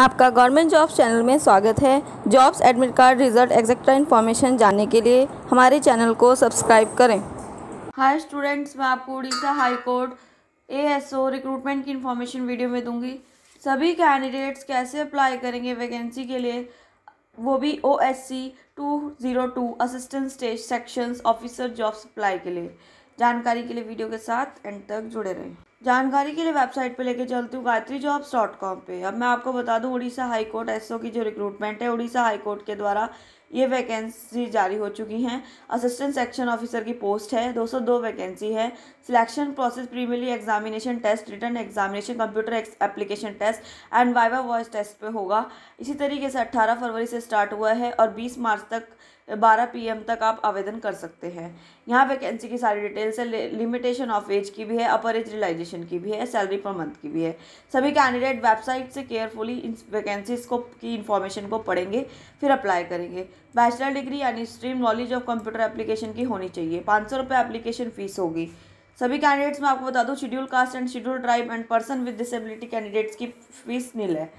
आपका government jobs channel में स्वागत है jobs admit card result etcetera information जानने के लिए हमारे चैनल को सब्सक्राइब करें हाय स्टूडेंट्स मैं आपको Orissa high court ASO recruitment की इन्फॉर्मेशन वीडियो में दूंगी सभी कैंडिडेट्स कैसे अप्लाई करेंगे वैकेंसी के लिए वो भी O S C two zero two assistant stage section officer jobs apply के लिए जानकारी के लिए वीडियो के साथ एंड तक जुड़े रहें जानकारी के लिए वेबसाइट पे लेके चलती हूँ गायत्री जॉब्स डॉट कॉम पर अब मैं आपको बता दूँ उड़ीसा हाई कोर्ट एसओ की जो रिक्रूटमेंट है उड़ीसा हाई कोर्ट के द्वारा ये वैकेंसी जारी हो चुकी हैं असिस्टेंट सेक्शन ऑफिसर की पोस्ट है 202 वैकेंसी है selection process preliminary examination test written examination computer application test and viva voce test पे होगा इसी तरीके से 18 फरवरी से स्टार्ट हुआ है और 20 मार्च तक 12 पीएम तक आप आवेदन कर सकते हैं यहाँ वैकेंसी की सारी डिटेल्स है लिमिटेशन ऑफ एज की भी है अपर एज रिलाइजेशन कमीशन की भी है सैलरी पर मंथ की भी है सभी कैंडिडेट वेबसाइट से केयरफुली इन वैकेंसीज को की इन्फॉर्मेशन को पढ़ेंगे फिर अप्लाई करेंगे बैचलर डिग्री यानी stream knowledge of computer application की होनी चाहिए पाँच सौ रुपये एप्लीकेशन फ़ीस होगी सभी कैंडिडेट्स में आपको बता दूँ schedule caste and schedule tribe and person with disability candidates की फीस नील है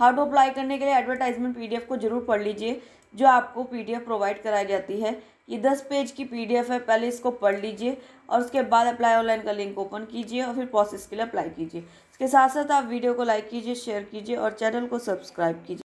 हाउ टू अप्लाई करने के लिए एडवर्टाइजमेंट पीडीएफ को जरूर पढ़ लीजिए जो आपको पीडीएफ प्रोवाइड कराई जाती है ये दस पेज की पीडीएफ है पहले इसको पढ़ लीजिए और उसके बाद अप्लाई ऑनलाइन का लिंक ओपन कीजिए और फिर प्रोसेस के लिए अप्लाई कीजिए इसके साथ साथ आप वीडियो को लाइक कीजिए शेयर कीजिए और चैनल को सब्सक्राइब कीजिए